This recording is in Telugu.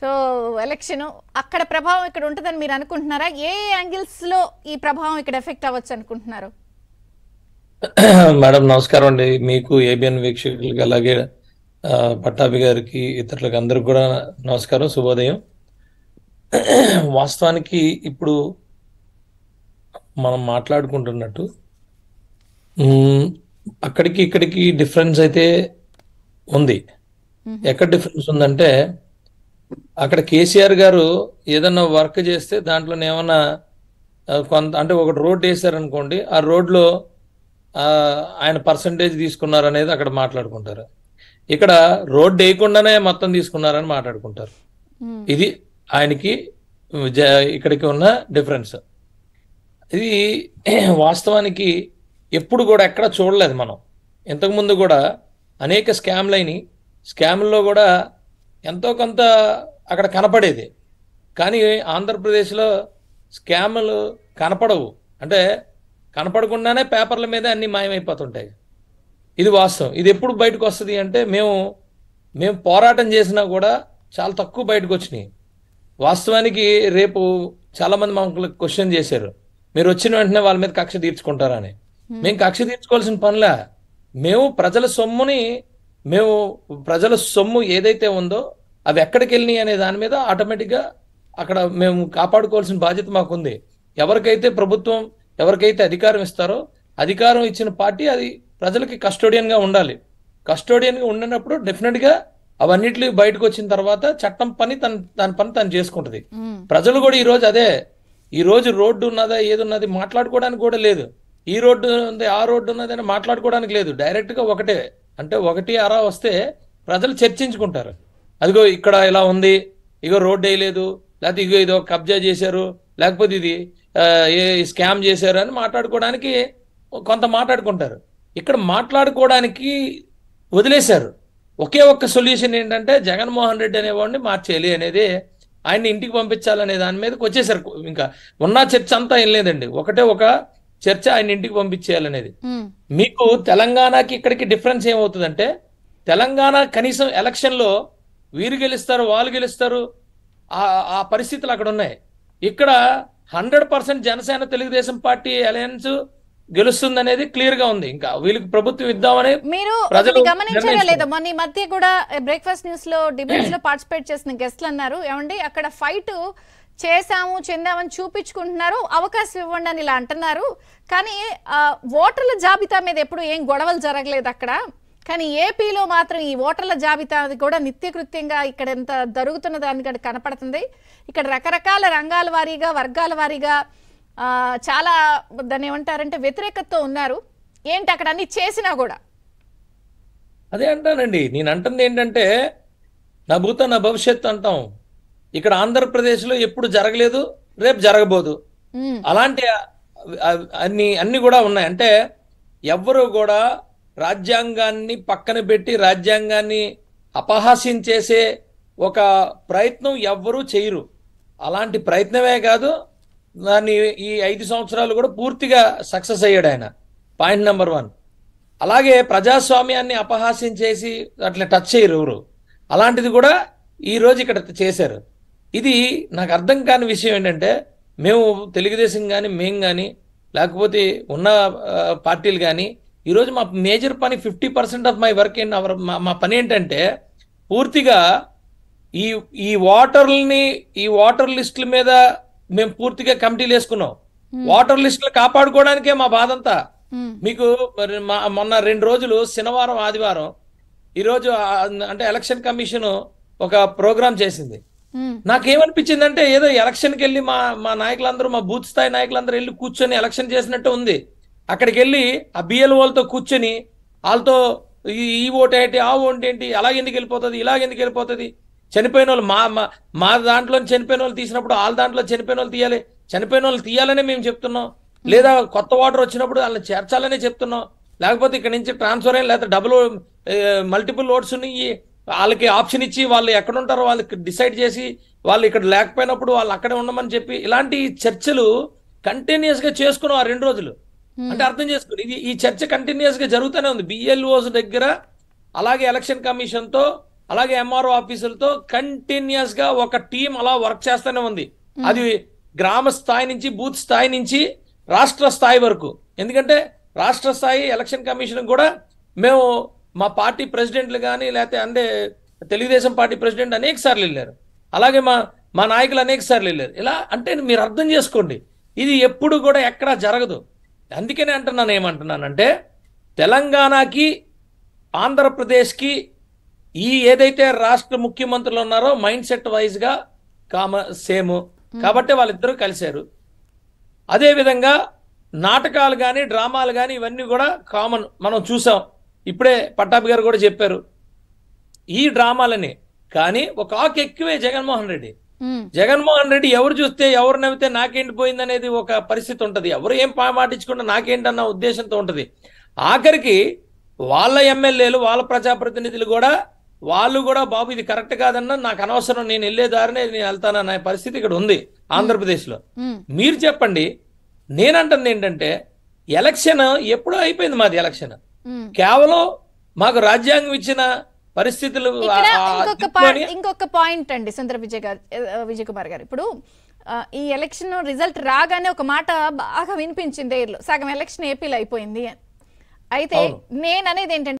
సో ఎలక్షన్ అక్కడ ప్రభావం ఇక్కడ ఉంటుందని మీరు అనుకుంటున్నారా ఏ యాంగిల్స్ లో ఈ ప్రభావం ఇక్కడ ఎఫెక్ట్ అవ్వచ్చు అనుకుంటున్నారు మేడం నమస్కారం అండి మీకు ఏబిఎన్ వీక్షకులకి అలాగే పట్టాభి గారికి ఇతరులకు అందరికి కూడా నమస్కారం శుభోదయం వాస్తవానికి ఇప్పుడు మనం మాట్లాడుకుంటున్నట్టు అక్కడికి ఇక్కడికి డిఫరెన్స్ అయితే ఉంది ఎక్కడ డిఫరెన్స్ ఉందంటే అక్కడ కేసీఆర్ గారు ఏదన్నా వర్క్ చేస్తే దాంట్లో ఏమన్నా కొంత అంటే ఒకటి రోడ్ వేశారనుకోండి ఆ రోడ్లో ఆయన పర్సంటేజ్ తీసుకున్నారు అనేది అక్కడ మాట్లాడుకుంటారు ఇక్కడ రోడ్డు వేయకుండానే మొత్తం తీసుకున్నారని మాట్లాడుకుంటారు ఇది ఆయనకి ఇక్కడికి ఉన్న డిఫరెన్స్ ఇది వాస్తవానికి ఎప్పుడు కూడా ఎక్కడ చూడలేదు మనం ఇంతకుముందు కూడా అనేక స్కామ్లైన స్కామ్ల్లో కూడా ఎంతో కొంత అక్కడ కనపడేది కానీ ఆంధ్రప్రదేశ్లో స్కాములు కనపడవు అంటే కనపడకుండానే పేపర్ల మీద అన్నీ మాయమైపోతుంటాయి ఇది వాస్తవం ఇది ఎప్పుడు బయటకు వస్తుంది అంటే మేము మేము పోరాటం చేసినా కూడా చాలా తక్కువ బయటకు వచ్చినాయి వాస్తవానికి రేపు చాలామంది మమ్మల్ని క్వశ్చన్ చేశారు మీరు వచ్చిన వెంటనే వాళ్ళ మీద కక్ష తీర్చుకుంటారని మేము కక్ష తీర్చుకోవాల్సిన పనిలా మేము ప్రజల సొమ్ముని మేము ప్రజల సొమ్ము ఏదైతే ఉందో అవి ఎక్కడికి వెళ్ళినాయి అనే దాని మీద ఆటోమేటిక్గా అక్కడ మేము కాపాడుకోవాల్సిన బాధ్యత మాకుంది ఎవరికైతే ప్రభుత్వం ఎవరికైతే అధికారం ఇస్తారో అధికారం ఇచ్చిన పార్టీ అది ప్రజలకి కస్టోడియన్గా ఉండాలి కస్టోడియన్గా ఉండినప్పుడు డెఫినెట్గా అవన్నిటి బయటకు వచ్చిన తర్వాత చట్టం పని తన దాని పని తను చేసుకుంటుంది ప్రజలు కూడా ఈరోజు అదే ఈ రోజు రోడ్డు ఉన్నదా ఏది ఉన్నది మాట్లాడుకోవడానికి కూడా లేదు ఈ రోడ్డు ఉంది ఆ రోడ్డు ఉన్నది అని మాట్లాడుకోవడానికి లేదు డైరెక్ట్గా ఒకటే అంటే ఒకటి అరా వస్తే ప్రజలు చర్చించుకుంటారు అదిగో ఇక్కడ ఇలా ఉంది ఇగో రోడ్డు వేయలేదు లేకపోతే ఇగో ఇదో కబ్జా చేశారు లేకపోతే ఇది ఏ స్కామ్ చేశారు అని మాట్లాడుకోవడానికి కొంత మాట్లాడుకుంటారు ఇక్కడ మాట్లాడుకోవడానికి వదిలేశారు ఒకే ఒక్క సొల్యూషన్ ఏంటంటే జగన్మోహన్ రెడ్డి అనేవాడిని మార్చేయాలి అనేది ఆయన్ని ఇంటికి పంపించాలనే దాని మీదకి వచ్చేసారు ఇంకా ఉన్న చర్చ అంతా ఏం లేదండి ఒకటే ఒక చర్చ ఆయన ఇంటికి పంపించేయాలనేది మీకు తెలంగాణకి ఇక్కడికి డిఫరెన్స్ ఏమవుతుందంటే తెలంగాణ కనీసం ఎలక్షన్లో వీరు గెలుస్తారు వాళ్ళు గెలుస్తారు ఆ పరిస్థితులు అక్కడ ఉన్నాయి ఇక్కడ hundred percent Janasena Telugu Desam party alliance గెలుస్తుంది అనేది క్లియర్ గా ఉంది ఇంకా వీళ్ళకి ప్రభుత్వం ఇద్దామని మీరు గమనించారా మొన్న ఈ మధ్య కూడా బ్రేక్ఫాస్ట్ న్యూస్ లో డిబేట్స్ లో పార్టిసిపేట్ చేసిన గెస్ట్లు అన్నారు ఏమండి అక్కడ ఫైట్ చేసాము చెందామని చూపించుకుంటున్నారు అవకాశం ఇవ్వండి అని ఇలా అంటున్నారు కానీ ఓటర్ల జాబితా మీద ఎప్పుడు ఏం గొడవలు జరగలేదు అక్కడ కానీ ఏపీలో మాత్రం ఈ ఓటర్ల జాబితా కూడా నిత్యకృత్యంగా ఇక్కడ ఎంత జరుగుతున్న దాని కనపడుతుంది ఇక్కడ రకరకాల రంగాల వారీగా వర్గాల వారీగా చాలా దాన్ని ఏమంటారంటే వ్యతిరేకతతో ఉన్నారు ఏంటి అక్కడ అన్ని చేసినా కూడా అదే అంటానండి నేను అంటుంది ఏంటంటే నా భూత నా భవిష్యత్తు అంటాం ఇక్కడ ఆంధ్రప్రదేశ్లో ఎప్పుడు జరగలేదు రేపు జరగబోదు అలాంటి అన్ని అన్ని కూడా ఉన్నాయి అంటే ఎవ్వరు కూడా రాజ్యాంగాన్ని పక్కన పెట్టి రాజ్యాంగాన్ని అపహాస్యం చేసే ఒక ప్రయత్నం ఎవ్వరూ చేయరు అలాంటి ప్రయత్నమే కాదు దాన్ని ఈ ఐదు సంవత్సరాలు కూడా పూర్తిగా సక్సెస్ అయ్యాడు ఆయన పాయింట్ నెంబర్ వన్ అలాగే ప్రజాస్వామ్యాన్ని అపహాస్యం చేసి అట్లా టచ్ చేయరు ఎవరు అలాంటిది కూడా ఈరోజు ఇక్కడ చేశారు ఇది నాకు అర్థం కాని విషయం ఏంటంటే మేము తెలుగుదేశం కానీ మేము కానీ లేకపోతే ఉన్న పార్టీలు కానీ ఈరోజు మా మేజర్ పని fifty percent of my work ఏంటి అవర్ మా పని ఏంటంటే పూర్తిగా ఈ ఈ వాటర్ని ఈ వాటర్ లిస్టుల మీద మేము పూర్తిగా కమిటీలు వేసుకున్నాం hmm. వాటర్ లిస్టులు కాపాడుకోవడానికే మా బాధ అంతా hmm. మీకు మొన్న రెండు రోజులు శనివారం ఆదివారం ఈరోజు అంటే ఎలక్షన్ కమిషన్ ఒక ప్రోగ్రామ్ చేసింది అంటే hmm. ఏదో ఎలక్షన్కి వెళ్ళి మా మా నాయకులందరూ మా బూత్ స్థాయి నాయకులందరూ వెళ్ళి కూర్చొని ఎలక్షన్ చేసినట్టు ఉంది అక్కడికి వెళ్ళి ఆ బిఎల్ఓలతో కూర్చొని వాళ్ళతో ఈ ఓటేంటి ఆ ఓటేంటి అలాగెందుకు వెళ్ళిపోతుంది ఇలాగెందుకు వెళ్ళిపోతుంది చనిపోయిన వాళ్ళు మా మా దాంట్లో చనిపోయిన వాళ్ళు తీసినప్పుడు వాళ్ళ దాంట్లో చనిపోయిన వాళ్ళు తీయాలి చనిపోయిన వాళ్ళు తీయాలనే మేము చెప్తున్నాం లేదా కొత్త వాటర్ వచ్చినప్పుడు వాళ్ళని చేర్చాలనే చెప్తున్నాం లేకపోతే ఇక్కడ నుంచి ట్రాన్స్ఫర్ అయ్యి లేకపోతే డబుల్ మల్టిపుల్ ఓట్స్ ఉన్నాయి వాళ్ళకి ఆప్షన్ ఇచ్చి వాళ్ళు ఎక్కడ ఉంటారో వాళ్ళకి డిసైడ్ చేసి వాళ్ళు ఇక్కడ లేకపోయినప్పుడు వాళ్ళు అక్కడే ఉండమని చెప్పి ఇలాంటి చర్చలు కంటిన్యూస్గా చేసుకున్నాం ఆ రెండు రోజులు Hmm. అంటే అర్థం చేసుకోండి ఇది ఈ చర్చ కంటిన్యూస్ గా జరుగుతూనే ఉంది బిఎల్ఓస్ దగ్గర అలాగే ఎలక్షన్ కమిషన్ తో అలాగే ఎంఆర్ఓ ఆఫీసులతో కంటిన్యూస్ గా ఒక టీం అలా వర్క్ చేస్తూనే ఉంది hmm. అది గ్రామ స్థాయి నుంచి బూత్ స్థాయి నుంచి రాష్ట్ర స్థాయి వరకు ఎందుకంటే రాష్ట్ర స్థాయి ఎలక్షన్ కమిషన్ కూడా మేము మా పార్టీ ప్రెసిడెంట్లు కానీ లేకపోతే అంటే తెలుగుదేశం పార్టీ ప్రెసిడెంట్ అనేక సార్లు వెళ్ళారు అలాగే మా మా నాయకులు అనేక సార్లు వెళ్ళారు ఇలా అంటే మీరు అర్థం చేసుకోండి ఇది ఎప్పుడు కూడా ఎక్కడా జరగదు అందుకనే అంటున్నాను ఏమంటున్నానంటే తెలంగాణకి ఆంధ్రప్రదేశ్కి ఈ ఏదైతే రాష్ట్ర ముఖ్యమంత్రులు ఉన్నారో మైండ్ సెట్ వైజ్గా కామ సేమ్ కాబట్టి వాళ్ళిద్దరూ కలిశారు అదేవిధంగా నాటకాలు కానీ డ్రామాలు కానీ ఇవన్నీ కూడా కామన్ మనం చూసాం ఇప్పుడే పట్టాభి గారు కూడా చెప్పారు ఈ డ్రామాలని కానీ ఒక ఆకు ఎక్కువే జగన్మోహన్ రెడ్డి జగన్మోహన్ రెడ్డి ఎవరు చూస్తే ఎవరు నవ్వితే నాకేంటి పోయింది అనేది ఒక పరిస్థితి ఉంటది ఎవరు ఏం నాకేంటి నాకేంటన్న ఉద్దేశంతో ఉంటది ఆఖరికి వాళ్ళ ఎమ్మెల్యేలు వాళ్ళ ప్రజాప్రతినిధులు కూడా వాళ్ళు కూడా బాబు ఇది కరెక్ట్ కాదన్న నాకు అనవసరం నేను వెళ్ళే దారినే నేను వెళ్తానన్న పరిస్థితి ఇక్కడ ఉంది ఆంధ్రప్రదేశ్లో మీరు చెప్పండి నేనంటుంది ఏంటంటే ఎలక్షన్ ఎప్పుడో అయిపోయింది మాది ఎలక్షన్ కేవలం మాకు రాజ్యాంగం ఇచ్చిన పరిస్థితులు ఇంకొక పాయింట్ అండి సుందర విజయ్ గారు విజయ్ కుమార్ గారు ఇప్పుడు ఈ ఎలక్షన్ రిజల్ట్ రాగానే ఒక మాట బాగా వినిపించింది లో సగం ఎలక్షన్ ఏపీలో అయిపోయింది అయితే నేను అనేది ఏంటంటే